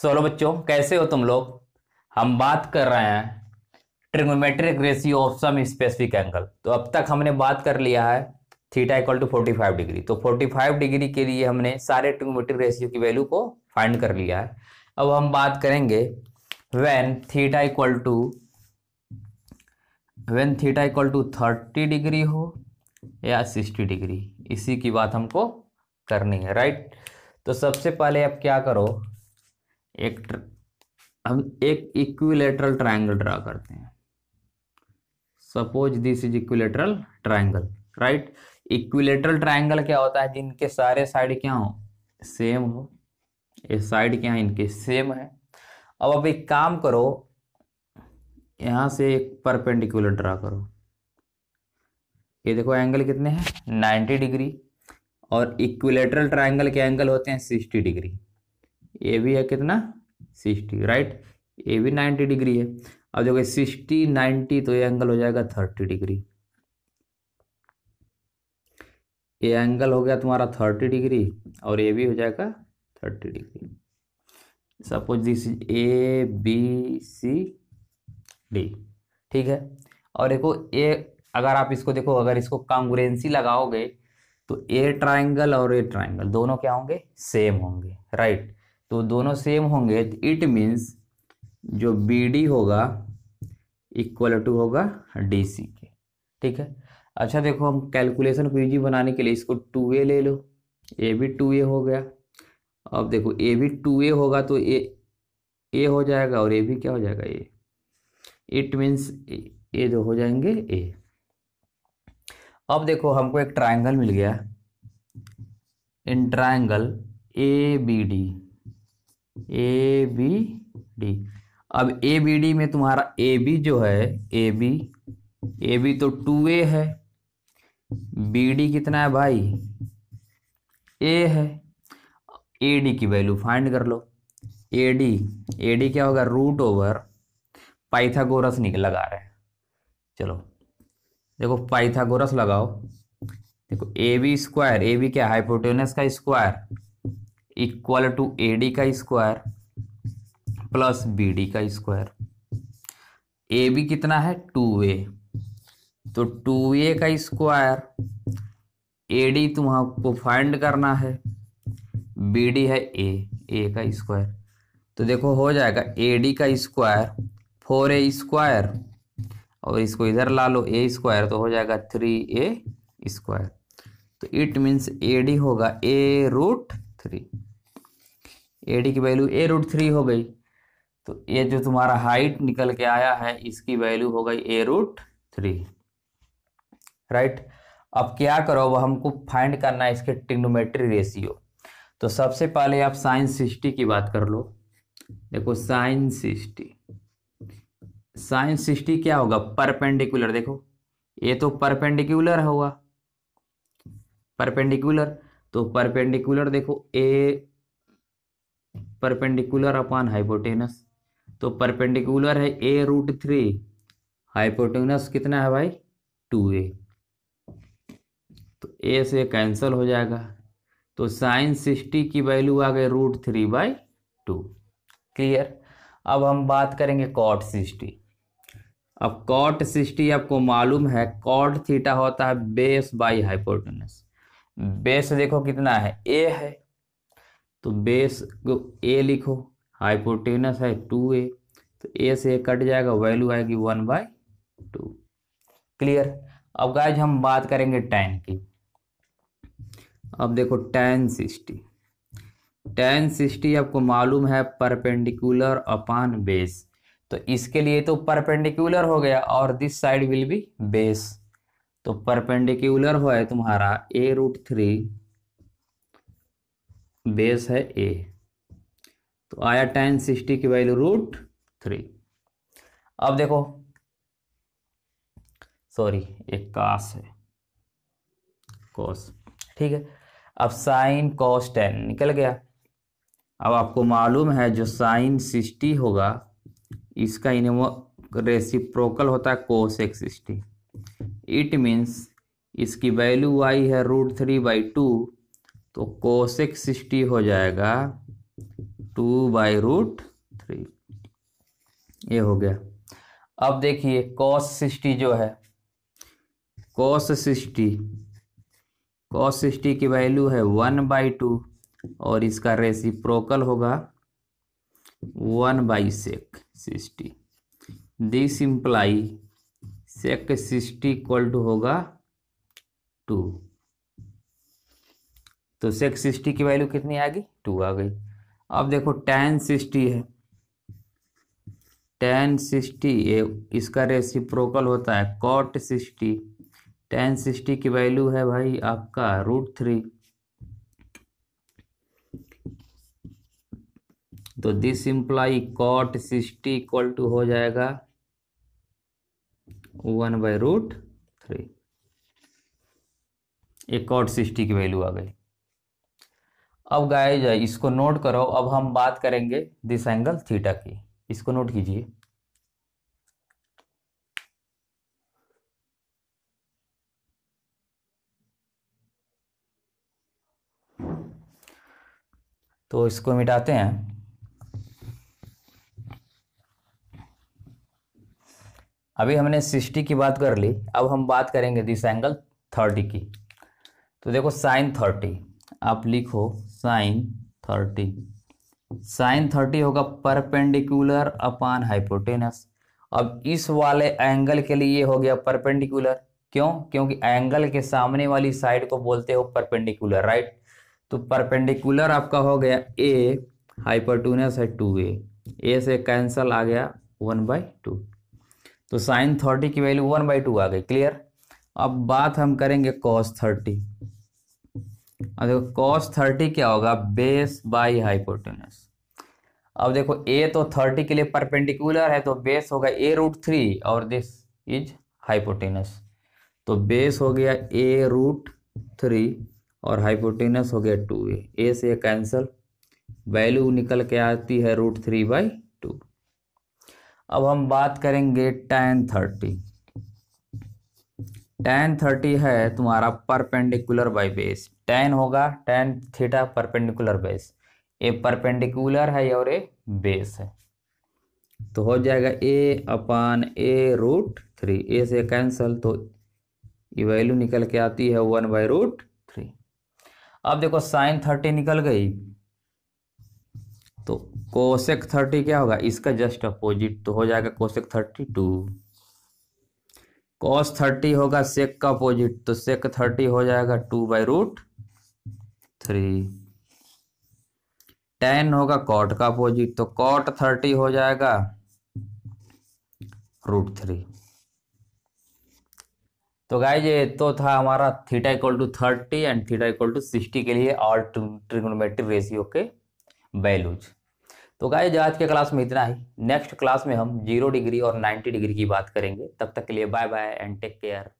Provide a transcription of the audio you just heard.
solo बच्चों कैसे हो तुम लोग हम बात कर रहे हैं trigonometric ratio of some specific angle तो अब तक हमने बात कर लिया है थीटा इक्वल टू 45 डिग्री तो 45 डिग्री के लिए हमने सारे ट्रिग्नोमेट्रिक रेशियो की वैल्यू को फाइंड कर लिया है अब हम बात करेंगे when theta equal to when theta equal to 30 degree हो या 60 डिग्री इसी की बात हमको करनी है राइट तो सबसे पहले आप क्या करो एक हम एक इक्विलेटरल ट्रायंगल ड्रा करते हैं suppose this is equilateral triangle right equilateral triangle क्या होता है जिनके सारे साइड क्या हो सेम हो ये साइड क्या है इनके सेम है अब अब एक काम करो यहां से एक परपेंडिकुलर ड्रा करो ये देखो एंगल कितने हैं 90 डिग्री और इक्विलेटरल ट्रायंगल के एंगल होते हैं 60 डिग्री ए भी है कितना सिक्सटी राइट ए भी नाइन्टी डिग्री है अब देखो सिक्सटी नाइन्टी तो ये एंगल हो जाएगा थर्टी डिग्री ये एंगल हो गया तुम्हारा थर्टी डिग्री और ए भी हो जाएगा thirty degree suppose this is A B C D ठीक है और देखो ए अगर आप इसको देखो अगर इसको कांग्रेंसी लगाओगे तो ए ट्राइंगल और ए ट्राइंगल दोनों क्या होंगे सेम होंगे राइट तो दोनों सेम होंगे इट मीन्स जो बी डी होगा इक्वल टू होगा डी सी के ठीक है अच्छा देखो हम कैलकुलेशन को ईजी बनाने के लिए इसको टू ए ले लो ए भी टू ए हो गया अब देखो ए भी टू ए होगा तो ए ए हो जाएगा और ए भी क्या हो जाएगा ए इट मीन्स ए जो हो जाएंगे ए अब देखो हमको एक ट्राइंगल मिल गया in triangle A B D A B D अब ए बी डी में तुम्हारा ए बी जो है ए बी ए बी तो टू ए है बी डी कितना है भाई ए है ए डी की वैल्यू फाइंड कर लो ए डी ए डी क्या होगा रूट ओवर पाइथागोरस निकल लगा रहे चलो देखो पाइथागोरस लगाओ देखो A B square A B क्या हाइपोटेनस का square equal to A D का स्क्वायर प्लस बी डी का स्क्वायर ए बी कितना है टू ए तो टू ए का स्क्वायर ए डी तुम्हारा फाइंड करना है बी डी है ए ए का स्क्वायर तो देखो हो जाएगा ए डी का स्क्वायर फोर ए स्क्वायर और इसको इधर ला लो ए स्क्वायर तो हो जाएगा थ्री ए स्क्वायर तो इट मीन्स ए डी होगा A root three A D की वैल्यू ए रूट थ्री हो गई तो ये जो तुम्हारा हाइट निकल के आया है इसकी वैल्यू हो गई ए रूट थ्री राइट अब क्या करो वह हमको फाइंड करना है इसके टिग्नोमेट्री रेशियो तो सबसे पहले आप साइन सिक्सटी की बात कर लो देखो साइन सिक्सटी साइन सिक्सटी क्या होगा परपेंडिकुलर देखो ये तो परपेंडिकुलर होगा परपेंडिकुलर तो परपेंडिकुलर देखो ए परपेंडिकुलर अपॉन हाइपोटेनस तो परपेंडिकुलर है ए रूट थ्री हाइपोटेनस कितना है भाई टू ए तो ए से कैंसल हो जाएगा तो साइन सिक्सटी की वैल्यू आ गई root three by two clear अब हम बात करेंगे कॉट सिक्सटी अब कॉट सिक्सटी आपको मालूम है कॉट थीटा होता है बेस बाई हाइपोटेनस बेस देखो कितना है ए है तो बेस को ए लिखो हाइपोटेनस है टू ए तो ए से कट जाएगा वैल्यू आएगी वन बाई टू क्लियर अब गाइज हम बात करेंगे टैन की अब देखो टैन सिक्सटी टैन सिक्सटी आपको मालूम है परपेंडिकुलर अपान बेस तो इसके लिए तो परपेंडिकुलर हो गया और this side will be base तो परपेंडिकुलर हो है तुम्हारा ए रूट थ्री बेस है ए तो आया टेन सिक्सटी की वैल्यू रूट थ्री अब देखो सॉरी एक कास है कॉस ठीक है अब साइन कॉस टेन निकल गया अब आपको मालूम है जो साइन सिक्सटी होगा इसका इनव रेसिप्रोकल होता है कोस एक सिक्सटी इट मीन्स इसकी वैल्यू आई है रूट थ्री बाई टू तो कोशिक सिक्सटी हो जाएगा टू बाई रूट थ्री ये हो गया अब देखिए कॉस सिक्सटी जो है कॉस सिक्सटी कॉस सिक्सटी की वैल्यू है वन बाई टू और इसका रेसिप्रोकल होगा one by six sixty this implies sec sixty equal to होगा टू तो सेक सिक्सटी की वैल्यू कितनी आ गई टू आ गई अब देखो टेन सिक्सटी है टेन सिक्सटी ये इसका रेसिप्रोकल होता है कॉट सिक्सटी टेन सिक्सटी की वैल्यू है भाई आपका रूट थ्री तो this implies cot sixty equal to हो जाएगा वन बाई रूट थ्री एक कॉट सिक्सटी की वैल्यू आ गई अब गाय जाए इसको नोट करो अब हम बात करेंगे दिस एंगल थीटा की इसको नोट कीजिए तो इसको मिटाते हैं अभी हमने सिक्सटी की बात कर ली अब हम बात करेंगे दिस एंगल थर्टी की तो देखो साइन थर्टी आप लिखो साइन थर्टी साइन थर्टी होगा परपेंडिकुलर अपान हाइपोटेनस अब इस वाले एंगल के लिए हो गया परपेंडिकुलर क्यों क्योंकि एंगल के सामने वाली साइड को बोलते हो परपेंडिकुलर राइट तो परपेंडिकुलर आपका हो गया ए हाइपोटेनस है टू ए ए से कैंसल आ गया वन बाई टू तो साइन थर्टी की वैल्यू वन बाई टू आ गई क्लियर अब बात हम करेंगे कॉस थर्टी अब देखो कॉस थर्टी क्या होगा बेस बाई हाइपोटेनस अब देखो ए तो थर्टी के लिए परपेंडिकुलर है तो बेस होगा ए रूट थ्री और दिस इज हाइपोटेनस तो बेस हो गया ए रूट थ्री और हाइपोटेनस हो गया टू ए ए से कैंसल वैल्यू निकल के आती है रूट थ्री बाई टू अब हम बात करेंगे टेन थर्टी टेन थर्टी है तुम्हारा परपेंडिकुलर बाई बेस टेन होगा ten theta perpendicular base a perpendicular है और ए बेस है तो हो जाएगा ए अपान ए रूट थ्री ए से कैंसल तो ये वैल्यू निकल के आती है वन बाई रूट थ्री अब देखो साइन थर्टी निकल गई तो कोशेक थर्टी क्या होगा इसका जस्ट अपोजिट तो हो जाएगा cosec thirty two cos thirty होगा सेक का अपोजिट तो सेक थर्टी हो जाएगा two by root three ten होगा कॉट का अपोजिट तो कॉट थर्टी हो जाएगा रूट थ्री तो गाय ये तो था हमारा theta equal to thirty and theta equal to sixty के लिए और ट्रिग्नोमेट्रिक रेशियो के वैल्यूज तो गाय आज के क्लास में इतना ही नेक्स्ट क्लास में हम जीरो डिग्री और नाइन्टी डिग्री की बात करेंगे तब तक के लिए bye bye and take care